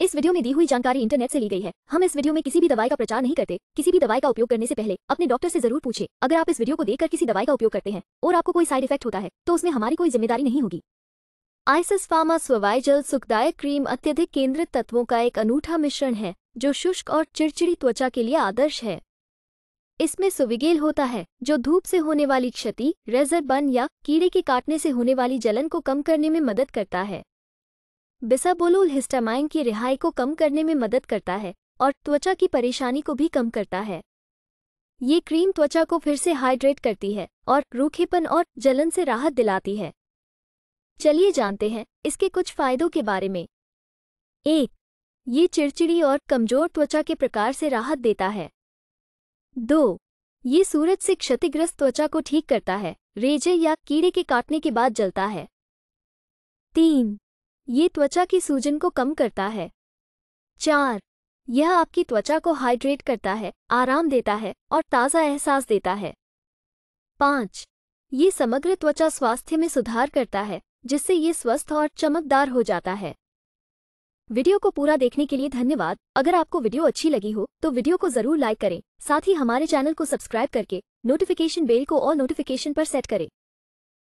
इस वीडियो में दी हुई जानकारी इंटरनेट से ली गई है हम इस वीडियो में किसी भी दवाई का प्रचार नहीं करते किसी भी दवाई का उपयोग करने से पहले अपने डॉक्टर से जरूर पूछे अगर आप इस वीडियो को देखकर किसी दवाई का उपयोग करते हैं और आपको कोई साइड इफेक्ट होता है तो उसमें हमारी कोई जिम्मेदारी नहीं होगी आइसिस फार्मा स्ववाइजल सुखदायक क्रीम अत्यधिक केंद्रित तत्वों का एक अनूठा मिश्रण है जो शुष्क और चिड़चिड़ी त्वचा के लिए आदर्श है इसमें सुविगेल होता है जो धूप से होने वाली क्षति रेजर बन या कीड़े के काटने से होने वाली जलन को कम करने में मदद करता है बिसाबोलोल हिस्टामाइन की रिहाई को कम करने में मदद करता है और त्वचा की परेशानी को भी कम करता है ये क्रीम त्वचा को फिर से हाइड्रेट करती है और रूखेपन और जलन से राहत दिलाती है चलिए जानते हैं इसके कुछ फायदों के बारे में एक ये चिड़चिड़ी और कमजोर त्वचा के प्रकार से राहत देता है दो ये सूरज से क्षतिग्रस्त त्वचा को ठीक करता है रेजे या कीड़े के काटने के बाद जलता है तीन ये त्वचा की सूजन को कम करता है चार यह आपकी त्वचा को हाइड्रेट करता है आराम देता है और ताज़ा एहसास देता है पाँच ये समग्र त्वचा स्वास्थ्य में सुधार करता है जिससे ये स्वस्थ और चमकदार हो जाता है वीडियो को पूरा देखने के लिए धन्यवाद अगर आपको वीडियो अच्छी लगी हो तो वीडियो को जरूर लाइक करें साथ ही हमारे चैनल को सब्सक्राइब करके नोटिफिकेशन बेल को और नोटिफिकेशन पर सेट करें